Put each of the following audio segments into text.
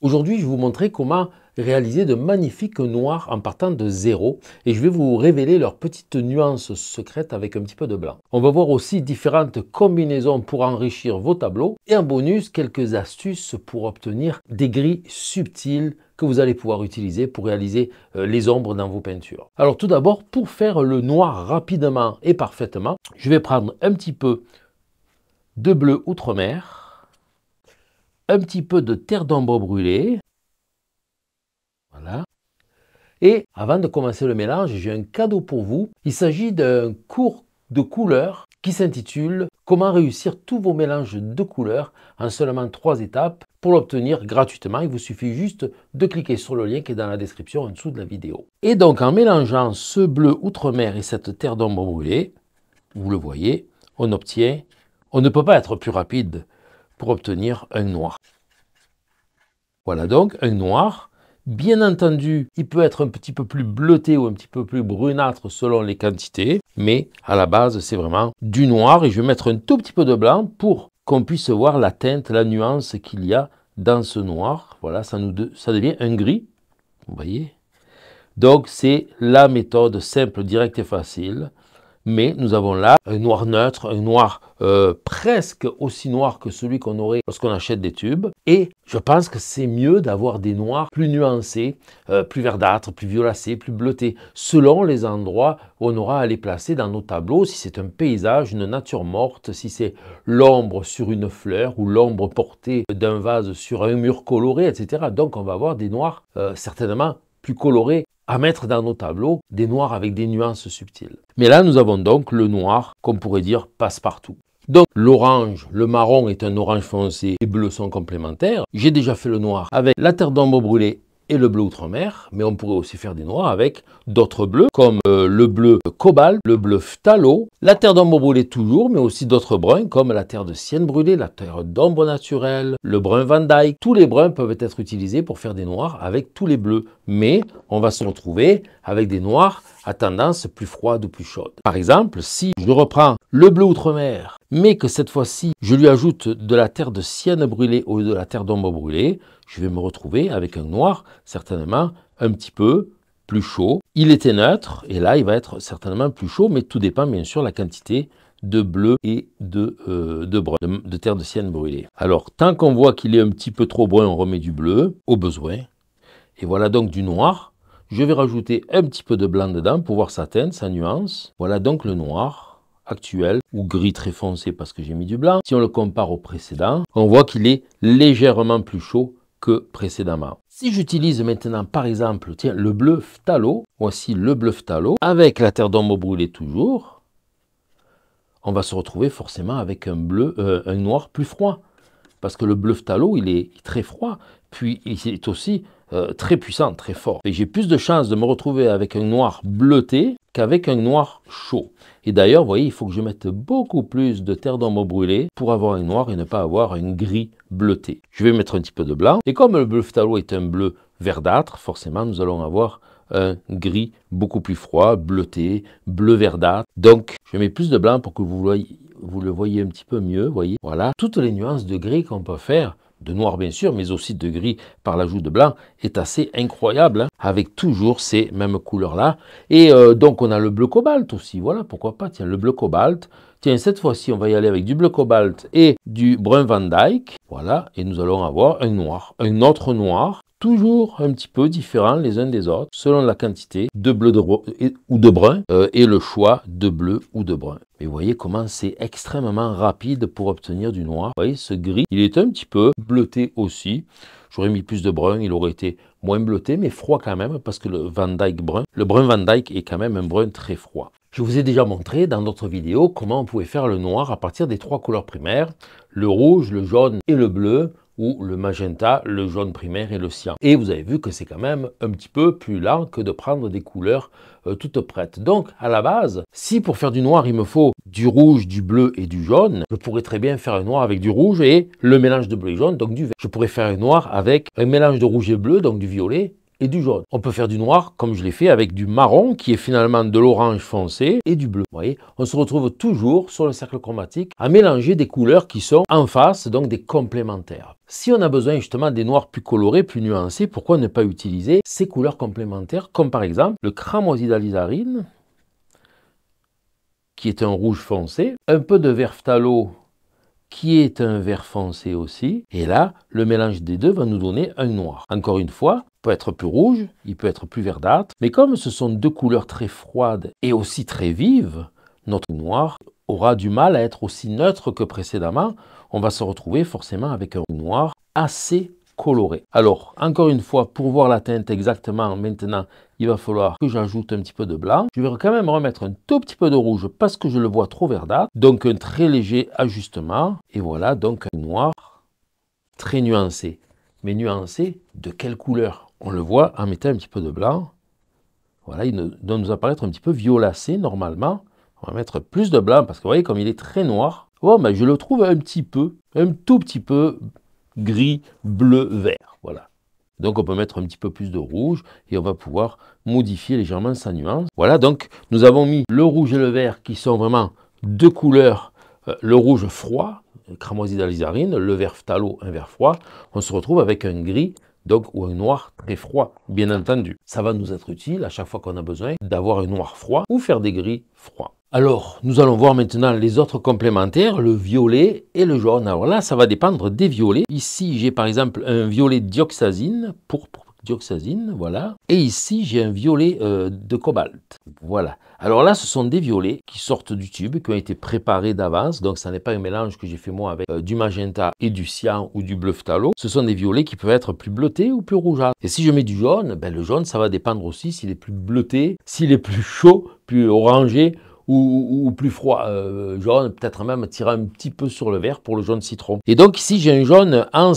Aujourd'hui, je vais vous montrer comment réaliser de magnifiques noirs en partant de zéro et je vais vous révéler leurs petites nuances secrètes avec un petit peu de blanc. On va voir aussi différentes combinaisons pour enrichir vos tableaux et en bonus quelques astuces pour obtenir des gris subtils que vous allez pouvoir utiliser pour réaliser euh, les ombres dans vos peintures. Alors tout d'abord, pour faire le noir rapidement et parfaitement, je vais prendre un petit peu de bleu outre-mer un petit peu de terre d'ombre brûlée. Voilà. Et avant de commencer le mélange, j'ai un cadeau pour vous. Il s'agit d'un cours de couleurs qui s'intitule Comment réussir tous vos mélanges de couleurs en seulement trois étapes. Pour l'obtenir gratuitement, il vous suffit juste de cliquer sur le lien qui est dans la description en dessous de la vidéo. Et donc en mélangeant ce bleu outre-mer et cette terre d'ombre brûlée, vous le voyez, on obtient, on ne peut pas être plus rapide pour obtenir un noir. Voilà donc un noir. Bien entendu, il peut être un petit peu plus bleuté ou un petit peu plus brunâtre selon les quantités, mais à la base, c'est vraiment du noir et je vais mettre un tout petit peu de blanc pour qu'on puisse voir la teinte, la nuance qu'il y a dans ce noir. Voilà, ça, nous ça devient un gris, vous voyez. Donc, c'est la méthode simple, directe et facile mais nous avons là un noir neutre, un noir euh, presque aussi noir que celui qu'on aurait lorsqu'on achète des tubes. Et je pense que c'est mieux d'avoir des noirs plus nuancés, euh, plus verdâtres, plus violacés, plus bleutés, selon les endroits où on aura à les placer dans nos tableaux, si c'est un paysage, une nature morte, si c'est l'ombre sur une fleur ou l'ombre portée d'un vase sur un mur coloré, etc. Donc on va avoir des noirs euh, certainement plus colorés à mettre dans nos tableaux des noirs avec des nuances subtiles. Mais là, nous avons donc le noir, qu'on pourrait dire passe-partout. Donc l'orange, le marron est un orange foncé et bleu sont complémentaires. J'ai déjà fait le noir avec la terre d'ombre brûlée et le bleu outre-mer, mais on pourrait aussi faire des noirs avec d'autres bleus, comme euh, le bleu cobalt, le bleu phtalo, la terre d'ombre brûlée toujours, mais aussi d'autres bruns, comme la terre de sienne brûlée, la terre d'ombre naturelle, le brun Van Dyke. Tous les bruns peuvent être utilisés pour faire des noirs avec tous les bleus, mais on va se retrouver avec des noirs à tendance plus froide ou plus chaude. Par exemple, si je reprends le bleu outre-mer, mais que cette fois-ci, je lui ajoute de la terre de sienne brûlée ou de la terre d'ombre brûlée, je vais me retrouver avec un noir, certainement un petit peu plus chaud. Il était neutre, et là, il va être certainement plus chaud, mais tout dépend bien sûr de la quantité de bleu et euh, de, terre de sienne brûlée. Alors, tant qu'on voit qu'il est un petit peu trop brun, on remet du bleu, au besoin. Et voilà donc du noir. Je vais rajouter un petit peu de blanc dedans pour voir sa teinte, sa nuance. Voilà donc le noir actuel ou gris très foncé parce que j'ai mis du blanc. Si on le compare au précédent, on voit qu'il est légèrement plus chaud que précédemment. Si j'utilise maintenant par exemple tiens, le bleu phtalo, voici le bleu phtalo, avec la terre d'ombre brûlée toujours, on va se retrouver forcément avec un bleu, euh, un noir plus froid. Parce que le bleu phtalo il est très froid puis il est aussi euh, très puissant, très fort. Et j'ai plus de chances de me retrouver avec un noir bleuté qu'avec un noir chaud. Et d'ailleurs, vous voyez, il faut que je mette beaucoup plus de terre d'ombre brûlée pour avoir un noir et ne pas avoir un gris bleuté. Je vais mettre un petit peu de blanc. Et comme le bleu phtalo est un bleu verdâtre, forcément, nous allons avoir un gris beaucoup plus froid, bleuté, bleu verdâtre. Donc, je mets plus de blanc pour que vous, le voyez un petit peu mieux, voyez. Voilà, toutes les nuances de gris qu'on peut faire de noir bien sûr, mais aussi de gris par l'ajout de blanc, est assez incroyable, hein. avec toujours ces mêmes couleurs-là. Et euh, donc on a le bleu cobalt aussi, voilà, pourquoi pas, tiens, le bleu cobalt. Tiens, cette fois-ci, on va y aller avec du bleu cobalt et du brun Van Dyke, voilà, et nous allons avoir un noir, un autre noir, toujours un petit peu différents les uns des autres selon la quantité de bleu de ou de brun euh, et le choix de bleu ou de brun. Mais vous voyez comment c'est extrêmement rapide pour obtenir du noir. Vous voyez, ce gris, il est un petit peu bleuté aussi. J'aurais mis plus de brun, il aurait été moins bleuté, mais froid quand même, parce que le Van Dyke brun, le brun Van Dyke est quand même un brun très froid. Je vous ai déjà montré dans d'autres vidéos comment on pouvait faire le noir à partir des trois couleurs primaires, le rouge, le jaune et le bleu, ou le magenta, le jaune primaire et le cyan. Et vous avez vu que c'est quand même un petit peu plus lent que de prendre des couleurs euh, toutes prêtes. Donc à la base, si pour faire du noir il me faut du rouge, du bleu et du jaune, je pourrais très bien faire un noir avec du rouge et le mélange de bleu et jaune, donc du vert. Je pourrais faire un noir avec un mélange de rouge et bleu, donc du violet, et du jaune. On peut faire du noir, comme je l'ai fait, avec du marron, qui est finalement de l'orange foncé, et du bleu. Vous voyez, on se retrouve toujours sur le cercle chromatique à mélanger des couleurs qui sont en face, donc des complémentaires. Si on a besoin justement des noirs plus colorés, plus nuancés, pourquoi ne pas utiliser ces couleurs complémentaires, comme par exemple le d'alizarine, qui est un rouge foncé, un peu de vert phthalo qui est un vert foncé aussi. Et là, le mélange des deux va nous donner un noir. Encore une fois, il peut être plus rouge, il peut être plus verdâtre, mais comme ce sont deux couleurs très froides et aussi très vives, notre noir aura du mal à être aussi neutre que précédemment. On va se retrouver forcément avec un noir assez coloré. Alors, encore une fois, pour voir la teinte exactement maintenant, il va falloir que j'ajoute un petit peu de blanc. Je vais quand même remettre un tout petit peu de rouge parce que je le vois trop verdâtre. Donc, un très léger ajustement. Et voilà, donc un noir très nuancé. Mais nuancé de quelle couleur On le voit en mettant un petit peu de blanc. Voilà, il doit nous apparaître un petit peu violacé normalement. On va mettre plus de blanc parce que vous voyez comme il est très noir. Oh, mais je le trouve un petit peu, un tout petit peu gris, bleu, vert. Voilà. Donc on peut mettre un petit peu plus de rouge et on va pouvoir modifier légèrement sa nuance. Voilà, donc nous avons mis le rouge et le vert qui sont vraiment deux couleurs. Euh, le rouge froid, cramoisi d'alizarine, le vert phtalo, un vert froid. On se retrouve avec un gris donc ou un noir très froid, bien entendu. Ça va nous être utile à chaque fois qu'on a besoin d'avoir un noir froid ou faire des gris froids. Alors, nous allons voir maintenant les autres complémentaires, le violet et le jaune. Alors là, ça va dépendre des violets. Ici, j'ai par exemple un violet dioxazine, pourpre dioxazine, voilà. Et ici, j'ai un violet euh, de cobalt, voilà. Alors là, ce sont des violets qui sortent du tube, qui ont été préparés d'avance. Donc, ça n'est pas un mélange que j'ai fait moi avec euh, du magenta et du cyan ou du bleu phtalo. Ce sont des violets qui peuvent être plus bleutés ou plus rougeâtres. Et si je mets du jaune, ben, le jaune, ça va dépendre aussi s'il est plus bleuté, s'il est plus chaud, plus orangé ou, plus froid, euh, jaune, peut-être même tirer un petit peu sur le vert pour le jaune citron. Et donc ici j'ai un jaune en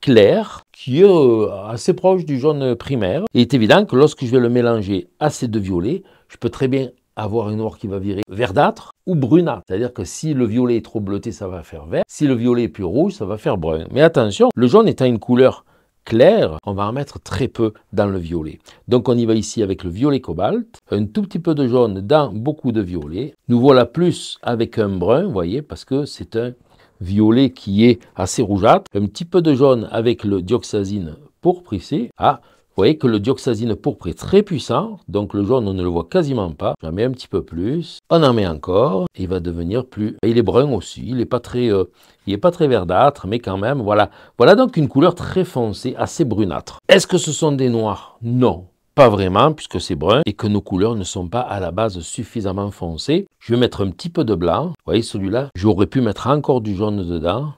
clair qui est euh, assez proche du jaune primaire. il est évident que lorsque je vais le mélanger à ces deux violets, je peux très bien avoir une noir qui va virer verdâtre ou brunâtre. C'est-à-dire que si le violet est trop bleuté, ça va faire vert. Si le violet est plus rouge, ça va faire brun. Mais attention, le jaune étant une couleur clair, on va en mettre très peu dans le violet. Donc on y va ici avec le violet cobalt, un tout petit peu de jaune dans beaucoup de violet. Nous voilà plus avec un brun, vous voyez, parce que c'est un violet qui est assez rougeâtre. Un petit peu de jaune avec le dioxazine pourpre ici. Ah, vous voyez que le dioxazine pourpre est très puissant, donc le jaune on ne le voit quasiment pas. J'en mets un petit peu plus, on en met encore, il va devenir plus... Il est brun aussi, il n'est pas très... Euh, pas très verdâtre, mais quand même, voilà. Voilà donc une couleur très foncée, assez brunâtre. Est-ce que ce sont des noirs Non, pas vraiment, puisque c'est brun et que nos couleurs ne sont pas à la base suffisamment foncées. Je vais mettre un petit peu de blanc. Vous voyez celui-là J'aurais pu mettre encore du jaune dedans.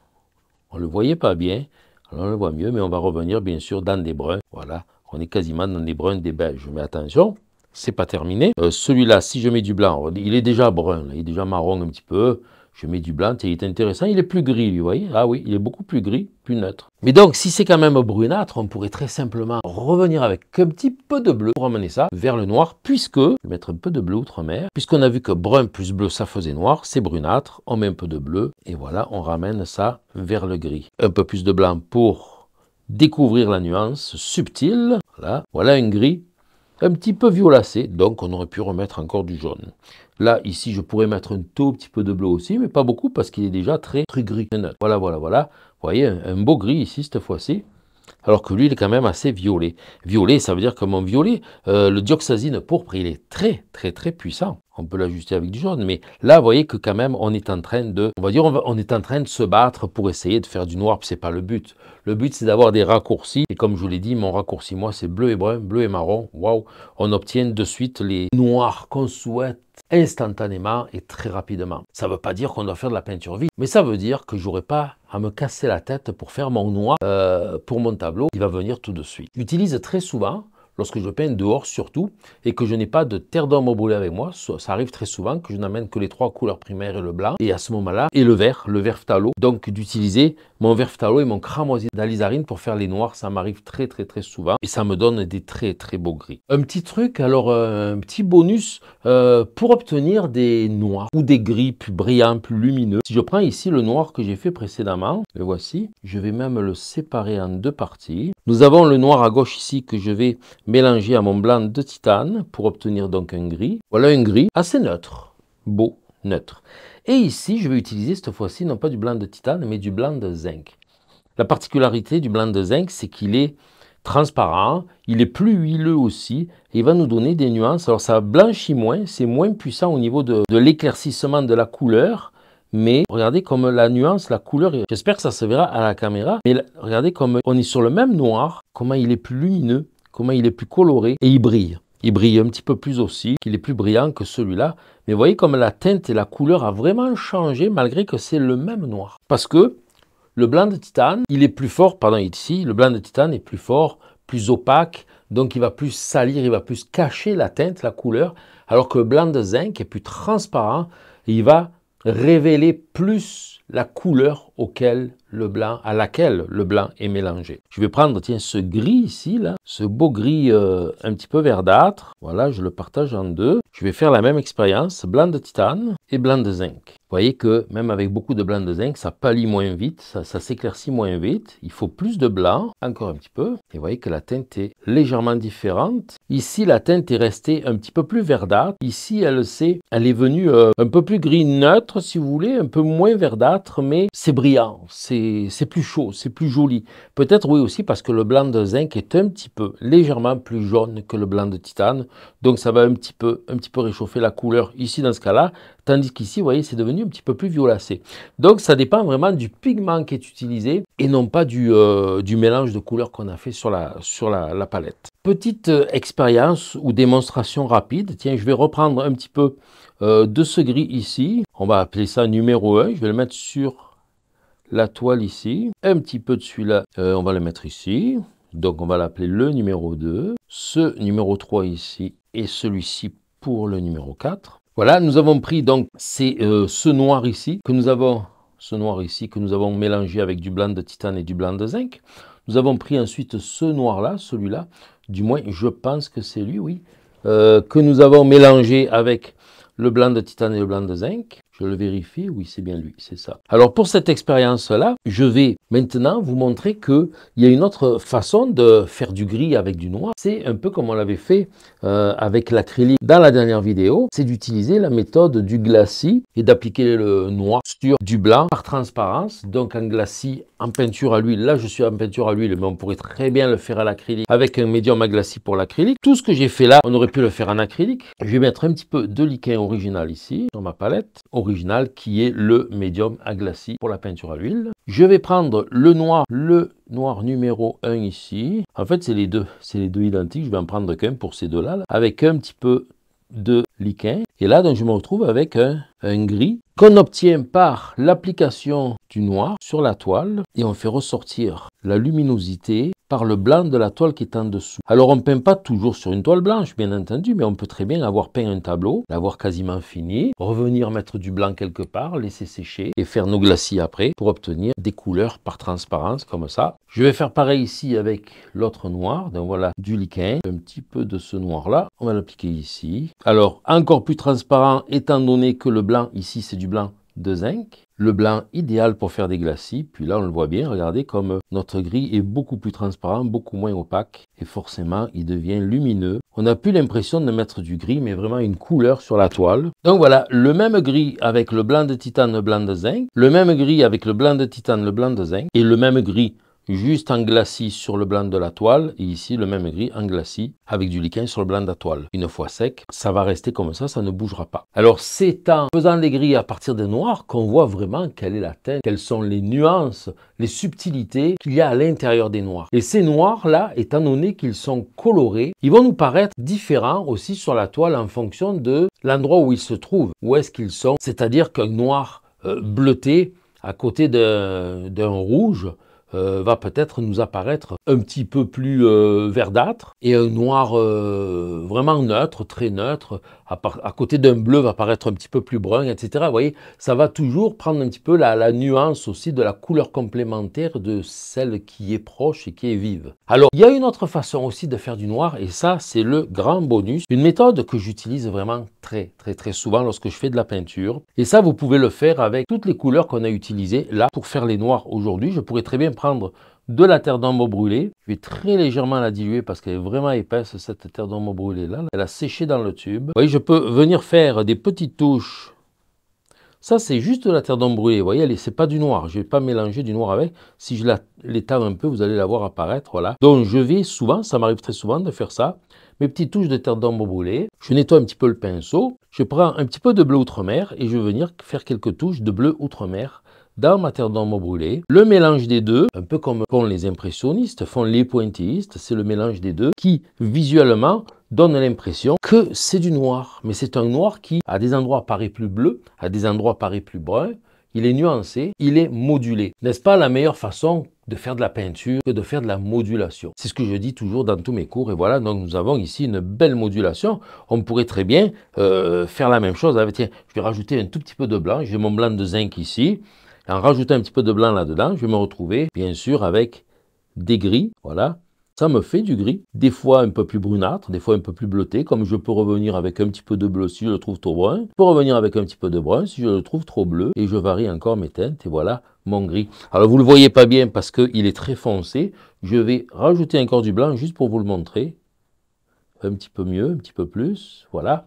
On ne le voyait pas bien. Alors on le voit mieux, mais on va revenir bien sûr dans des bruns. Voilà on est quasiment dans des bruns, des beiges. Mais attention, c'est pas terminé. Euh, celui-là, si je mets du blanc, il est déjà brun, il est déjà marron un petit peu. Je mets du blanc, il est intéressant, il est plus gris, vous voyez Ah oui, il est beaucoup plus gris, plus neutre. Mais donc, si c'est quand même brunâtre, on pourrait très simplement revenir avec un petit peu de bleu pour ramener ça vers le noir, puisque, je vais mettre un peu de bleu outre-mer, puisqu'on a vu que brun plus bleu, ça faisait noir, c'est brunâtre, on met un peu de bleu, et voilà, on ramène ça vers le gris. Un peu plus de blanc pour découvrir la nuance subtile, voilà, un gris un petit peu violacé, donc on aurait pu remettre encore du jaune. Là, ici, je pourrais mettre un tout petit peu de bleu aussi, mais pas beaucoup parce qu'il est déjà très, très gris. Voilà, voilà, voilà. Vous voyez, un beau gris ici, cette fois-ci. Alors que lui, il est quand même assez violet. Violet, ça veut dire que mon violet, euh, le dioxazine pourpre, il est très, très, très puissant on peut l'ajuster avec du jaune, mais là, vous voyez que quand même, on est en train de, on va dire, on, est en train de se battre pour essayer de faire du noir, puis c'est pas le but. Le but, c'est d'avoir des raccourcis, et comme je vous l'ai dit, mon raccourci, moi, c'est bleu et brun, bleu et marron, waouh, on obtient de suite les noirs qu'on souhaite instantanément et très rapidement. Ça veut pas dire qu'on doit faire de la peinture vide, mais ça veut dire que j'aurais pas à me casser la tête pour faire mon noir euh, pour mon tableau, il va venir tout de suite. J'utilise très souvent lorsque je peins dehors surtout, et que je n'ai pas de terre d'homme au avec moi, ça arrive très souvent que je n'amène que les trois couleurs primaires et le blanc, et à ce moment-là, et le vert, le vert phtalo, donc d'utiliser mon talo et mon cramoisi d'alizarine pour faire les noirs, ça m'arrive très très très souvent et ça me donne des très très beaux gris. Un petit truc, alors euh, un petit bonus euh, pour obtenir des noirs ou des gris plus brillants, plus lumineux. Si je prends ici le noir que j'ai fait précédemment, le voici, je vais même le séparer en deux parties. Nous avons le noir à gauche ici que je vais mélanger à mon blanc de titane pour obtenir donc un gris. Voilà un gris assez neutre, beau neutre. Et ici, je vais utiliser cette fois-ci non pas du blanc de titane, mais du blanc de zinc. La particularité du blanc de zinc, c'est qu'il est transparent, il est plus huileux aussi, il va nous donner des nuances. Alors ça blanchit moins, c'est moins puissant au niveau de, de l'éclaircissement de la couleur, mais regardez comme la nuance, la couleur, j'espère que ça se verra à la caméra, mais regardez comme on est sur le même noir, comment il est plus lumineux, comment il est plus coloré, et il brille il brille un petit peu plus aussi, qu'il est plus brillant que celui-là. Mais voyez comme la teinte et la couleur a vraiment changé malgré que c'est le même noir. Parce que le blanc de titane, il est plus fort, pardon, ici, le blanc de titane est plus fort, plus opaque, donc il va plus salir, il va plus cacher la teinte, la couleur, alors que le blanc de zinc est plus transparent, il va révéler plus la couleur auquel le blanc, à laquelle le blanc est mélangé. Je vais prendre, tiens, ce gris ici, là, ce beau gris euh, un petit peu verdâtre. Voilà, je le partage en deux. Je vais faire la même expérience, blanc de titane et blanc de zinc. Vous voyez que même avec beaucoup de blanc de zinc, ça pâlit moins vite, ça, s'éclaircit moins vite. Il faut plus de blanc, encore un petit peu. Et vous voyez que la teinte est légèrement différente. Ici, la teinte est restée un petit peu plus verdâtre. Ici, elle, est, elle est venue euh, un peu plus gris neutre, si vous voulez, un peu moins verdâtre mais c'est brillant, c'est plus chaud, c'est plus joli. Peut-être oui aussi parce que le blanc de zinc est un petit peu légèrement plus jaune que le blanc de titane, donc ça va un petit peu, un petit peu réchauffer la couleur ici dans ce cas-là. Tandis qu'ici, vous voyez, c'est devenu un petit peu plus violacé. Donc ça dépend vraiment du pigment qui est utilisé et non pas du, euh, mélange de couleurs qu'on a fait sur la, sur la, palette. Petite euh, expérience ou démonstration rapide. Tiens, je vais reprendre un petit peu euh, de ce gris ici. On va appeler ça numéro 1. Je vais le mettre sur la toile ici. Un petit peu de celui-là, on va le mettre ici. Donc on va l'appeler le numéro 2. Ce numéro 3 ici et celui-ci pour le numéro 4. Voilà, nous avons pris donc euh, ce noir ici que nous avons ce noir ici que nous avons mélangé avec du blanc de titane et du blanc de zinc. Nous avons pris ensuite ce noir-là, celui-là, du moins je pense que c'est lui, oui, euh, que nous avons mélangé avec le blanc de titane et le blanc de zinc. Je le vérifie, oui, c'est bien lui, c'est ça. Alors pour cette expérience-là, je vais maintenant vous montrer qu'il y a une autre façon de faire du gris avec du noir. C'est un peu comme on l'avait fait euh, avec l'acrylique dans la dernière vidéo, c'est d'utiliser la méthode du glacis et d'appliquer le noir sur du blanc par transparence. Donc un glacis, en peinture à l'huile, là je suis en peinture à l'huile, mais on pourrait très bien le faire à l'acrylique avec un médium à glacis pour l'acrylique. Tout ce que j'ai fait là, on aurait pu le faire en acrylique. Je vais mettre un petit peu de liquin original ici, dans ma palette original qui est le médium à glacis pour la peinture à l'huile. Je vais prendre le noir, le noir numéro 1 ici. En fait, c'est les deux, c'est les deux identiques. Je vais en prendre qu'un pour ces deux là, avec un petit peu de liquin. Et là, donc, je me retrouve avec un, un gris qu'on obtient par l'application du noir sur la toile et on fait ressortir la luminosité par le blanc de la toile qui est en dessous. Alors on ne peint pas toujours sur une toile blanche, bien entendu, mais on peut très bien avoir peint un tableau, l'avoir quasiment fini, revenir mettre du blanc quelque part, laisser sécher et faire nos glacis après pour obtenir des couleurs par transparence comme ça. Je vais faire pareil ici avec l'autre noir, donc voilà du liquin, un petit peu de ce noir là, on va l'appliquer ici. Alors encore plus transparent étant donné que le blanc, ici c'est du blanc de zinc. Le blanc idéal pour faire des glacis, puis là on le voit bien, regardez comme notre gris est beaucoup plus transparent, beaucoup moins opaque, et forcément il devient lumineux. On n'a plus l'impression de mettre du gris, mais vraiment une couleur sur la toile. Donc voilà, le même gris avec le blanc de titane, le blanc de zinc, le même gris avec le blanc de titane, le blanc de zinc, et le même gris juste en glacis sur le blanc de la toile, et ici le même gris en glacis avec du liquin sur le blanc de la toile. Une fois sec, ça va rester comme ça, ça ne bougera pas. Alors c'est en faisant les gris à partir des noirs qu'on voit vraiment quelle est la teinte, quelles sont les nuances, les subtilités qu'il y a à l'intérieur des noirs. Et ces noirs-là, étant donné qu'ils sont colorés, ils vont nous paraître différents aussi sur la toile en fonction de l'endroit où ils se trouvent, où est-ce qu'ils sont. C'est-à-dire qu'un noir euh, bleuté à côté d'un rouge, euh, va peut-être nous apparaître un petit peu plus euh, verdâtre et un noir euh, vraiment neutre, très neutre, à, côté d'un bleu va paraître un petit peu plus brun, etc. Vous voyez, ça va toujours prendre un petit peu la, nuance aussi de la couleur complémentaire de celle qui est proche et qui est vive. Alors, il y a une autre façon aussi de faire du noir et ça, c'est le grand bonus. Une méthode que j'utilise vraiment très, très, très souvent lorsque je fais de la peinture. Et ça, vous pouvez le faire avec toutes les couleurs qu'on a utilisées là pour faire les noirs aujourd'hui. Je pourrais très bien prendre de la terre d'ombre brûlée. Je vais très légèrement la diluer parce qu'elle est vraiment épaisse, cette terre d'ombre brûlée là. Elle a séché dans le tube. Vous je peux venir faire des petites touches. Ça, c'est juste de la terre d'ombre brûlée. Vous voyez, c'est pas du noir. Je vais pas mélanger du noir avec. Si je l'étale un peu, vous allez la voir apparaître. Voilà. Donc, je vais souvent, ça m'arrive très souvent de faire ça. Mes petites touches de terre d'ombre brûlée. Je nettoie un petit peu le pinceau. Je prends un petit peu de bleu outre-mer et je vais venir faire quelques touches de bleu outre-mer dans Mater d'Homme brûlé. Le mélange des deux, un peu comme font les impressionnistes, font les pointillistes, c'est le mélange des deux qui, visuellement, donne l'impression que c'est du noir. Mais c'est un noir qui, à des endroits, paraît plus bleu, à des endroits, paraît plus brun. Il est nuancé, il est modulé. N'est-ce pas la meilleure façon de faire de la peinture que de faire de la modulation. C'est ce que je dis toujours dans tous mes cours. Et voilà, donc nous avons ici une belle modulation. On pourrait très bien euh, faire la même chose. Avec, tiens, je vais rajouter un tout petit peu de blanc. J'ai mon blanc de zinc ici. En rajoutant un petit peu de blanc là-dedans, je vais me retrouver, bien sûr, avec des gris, voilà. Ça me fait du gris, des fois un peu plus brunâtre, des fois un peu plus bleuté, comme je peux revenir avec un petit peu de bleu si je le trouve trop brun, je peux revenir avec un petit peu de brun si je le trouve trop bleu, et je varie encore mes teintes, et voilà mon gris. Alors vous ne le voyez pas bien parce qu'il est très foncé, je vais rajouter encore du blanc juste pour vous le montrer, un petit peu mieux, un petit peu plus, voilà.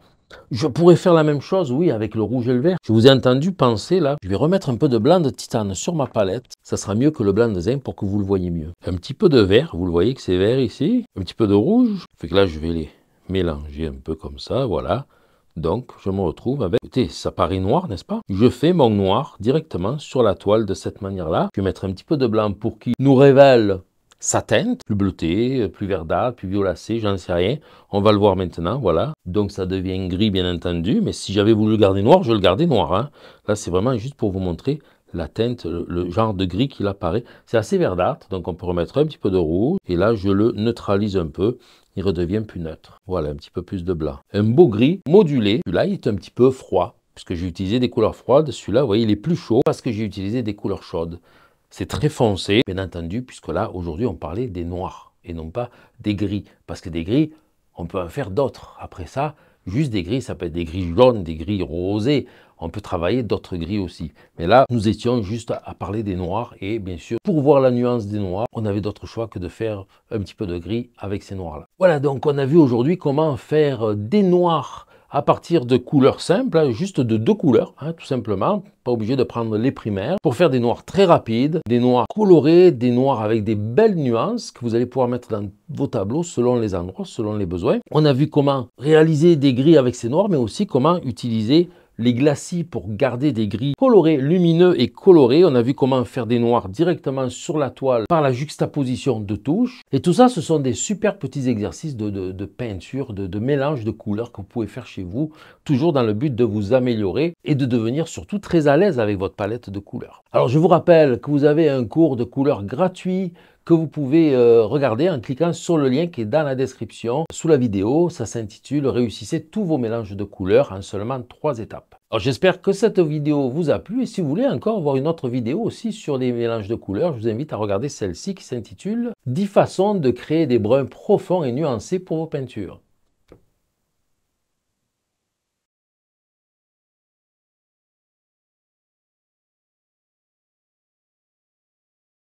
Je pourrais faire la même chose, oui, avec le rouge et le vert. Je vous ai entendu penser là, je vais remettre un peu de blanc de titane sur ma palette. Ça sera mieux que le blanc de zinc pour que vous le voyez mieux. Un petit peu de vert, vous le voyez que c'est vert ici. Un petit peu de rouge. Fait que là, je vais les mélanger un peu comme ça, voilà. Donc, je me retrouve avec... Écoutez, ça paraît noir, n'est-ce pas Je fais mon noir directement sur la toile de cette manière-là. Je vais mettre un petit peu de blanc pour qu'il nous révèle sa teinte, plus bleutée, plus verdâtre, plus violacé, j'en sais rien. On va le voir maintenant, voilà. Donc ça devient gris, bien entendu, mais si j'avais voulu le garder noir, je le gardais noir. Hein. Là, c'est vraiment juste pour vous montrer la teinte, le, genre de gris qu'il apparaît. C'est assez verdâtre, donc on peut remettre un petit peu de rouge. Et là, je le neutralise un peu il redevient plus neutre. Voilà, un petit peu plus de blanc. Un beau gris modulé. Celui-là, il est un petit peu froid, puisque j'ai utilisé des couleurs froides. Celui-là, vous voyez, il est plus chaud parce que j'ai utilisé des couleurs chaudes. C'est très foncé, bien entendu, puisque là, aujourd'hui, on parlait des noirs et non pas des gris. Parce que des gris, on peut en faire d'autres. Après ça, juste des gris, ça peut être des gris jaunes, des gris rosés. On peut travailler d'autres gris aussi. Mais là, nous étions juste à parler des noirs. Et bien sûr, pour voir la nuance des noirs, on avait d'autres choix que de faire un petit peu de gris avec ces noirs-là. Voilà, donc on a vu aujourd'hui comment faire des noirs à partir de couleurs simples, hein, juste de deux couleurs, hein, tout simplement, pas obligé de prendre les primaires, pour faire des noirs très rapides, des noirs colorés, des noirs avec des belles nuances que vous allez pouvoir mettre dans vos tableaux selon les endroits, selon les besoins. On a vu comment réaliser des gris avec ces noirs, mais aussi comment utiliser les glacis pour garder des gris colorés, lumineux et colorés. On a vu comment faire des noirs directement sur la toile par la juxtaposition de touches. Et tout ça, ce sont des super petits exercices de, peinture, de, de, mélange de couleurs que vous pouvez faire chez vous, toujours dans le but de vous améliorer et de devenir surtout très à l'aise avec votre palette de couleurs. Alors, je vous rappelle que vous avez un cours de couleurs gratuit que vous pouvez euh, regarder en cliquant sur le lien qui est dans la description sous la vidéo. Ça s'intitule « Réussissez tous vos mélanges de couleurs en seulement trois étapes ». j'espère que cette vidéo vous a plu et si vous voulez encore voir une autre vidéo aussi sur les mélanges de couleurs, je vous invite à regarder celle-ci qui s'intitule 10 façons de créer des bruns profonds et nuancés pour vos peintures.